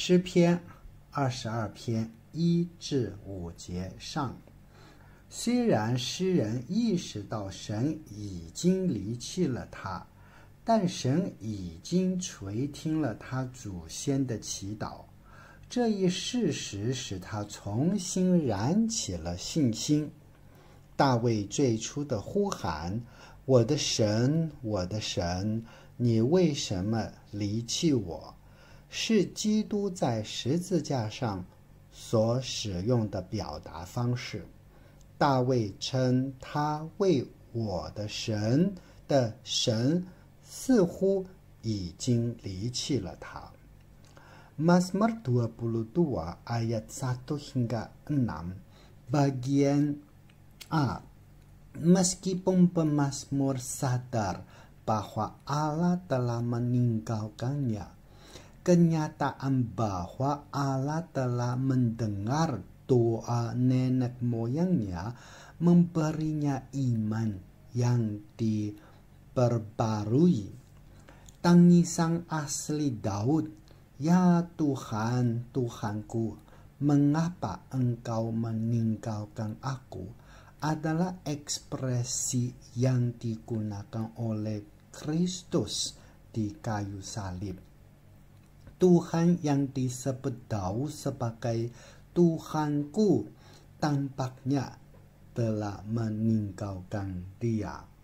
诗篇二十二篇一至五节上，虽然诗人意识到神已经离弃了他，但神已经垂听了他祖先的祈祷，这一事实使他重新燃起了信心。大卫最初的呼喊：“我的神，我的神，你为什么离弃我？”是基督在十字架上所使用的表达方式。大卫称他为我的神的神，似乎已经离弃了他。Masmur dua puluh dua ayat satu hingga enam, bagian A. Meskipun pemasmur sadar bahwa Allah telah meninggalkannya. kenyataan bahwa Allah telah mendengar doa nenek moyangnya memberinya iman yang diperbarui. Tangisan asli Daud, Ya Tuhan, Tuhanku, mengapa engkau meninggalkan aku adalah ekspresi yang digunakan oleh Kristus di kayu salib Tuhan yang disebut Daud sebagai Tuhanku tampaknya telah meninggalkan dia.